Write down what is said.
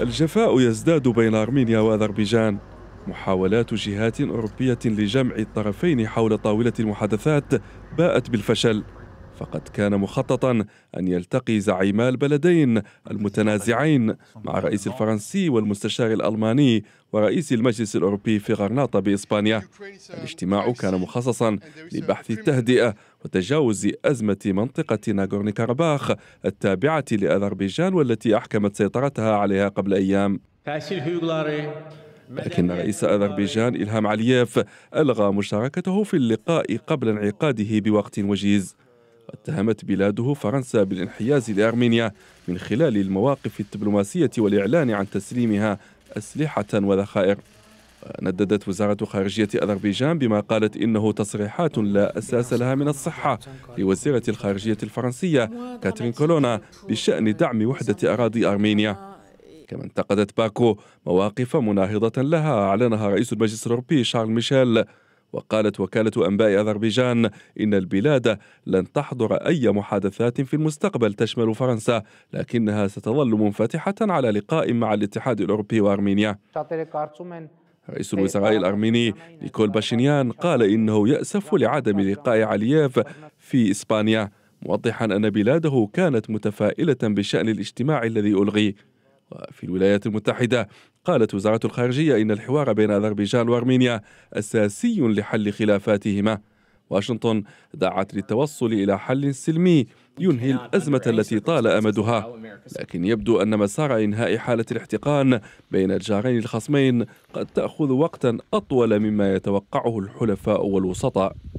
الجفاء يزداد بين أرمينيا وأذربيجان محاولات جهات أوروبية لجمع الطرفين حول طاولة المحادثات باءت بالفشل فقد كان مخططا أن يلتقي زعيما البلدين المتنازعين مع الرئيس الفرنسي والمستشار الألماني ورئيس المجلس الأوروبي في غرناطة بإسبانيا الاجتماع كان مخصصا لبحث التهدئة وتجاوز أزمة منطقة ناغورني كارباخ التابعة لأذربيجان والتي أحكمت سيطرتها عليها قبل أيام لكن رئيس أذربيجان إلهام علييف ألغى مشاركته في اللقاء قبل انعقاده بوقت وجيز واتهمت بلاده فرنسا بالانحياز لأرمينيا من خلال المواقف الدبلوماسية والإعلان عن تسليمها أسلحة وذخائر نددت وزارة خارجية أذربيجان بما قالت إنه تصريحات لا أساس لها من الصحة لوزيرة الخارجية الفرنسية كاترين كولونا بشأن دعم وحدة أراضي أرمينيا كما انتقدت باكو مواقف مناهضة لها أعلنها رئيس المجلس الأوروبي شارل ميشيل وقالت وكالة أنباء أذربيجان إن البلاد لن تحضر أي محادثات في المستقبل تشمل فرنسا لكنها ستظل منفتحة على لقاء مع الاتحاد الأوروبي وأرمينيا رئيس الوزراء الأرميني نيكول باشينيان قال إنه يأسف لعدم لقاء علييف في إسبانيا موضحا أن بلاده كانت متفائلة بشأن الاجتماع الذي ألغي وفي الولايات المتحدة قالت وزارة الخارجية إن الحوار بين أذربيجان وأرمينيا أساسي لحل خلافاتهما واشنطن دعت للتوصل إلى حل سلمي ينهي الأزمة التي طال أمدها لكن يبدو أن مسار إنهاء حالة الاحتقان بين الجارين الخصمين قد تأخذ وقتا أطول مما يتوقعه الحلفاء والوسطاء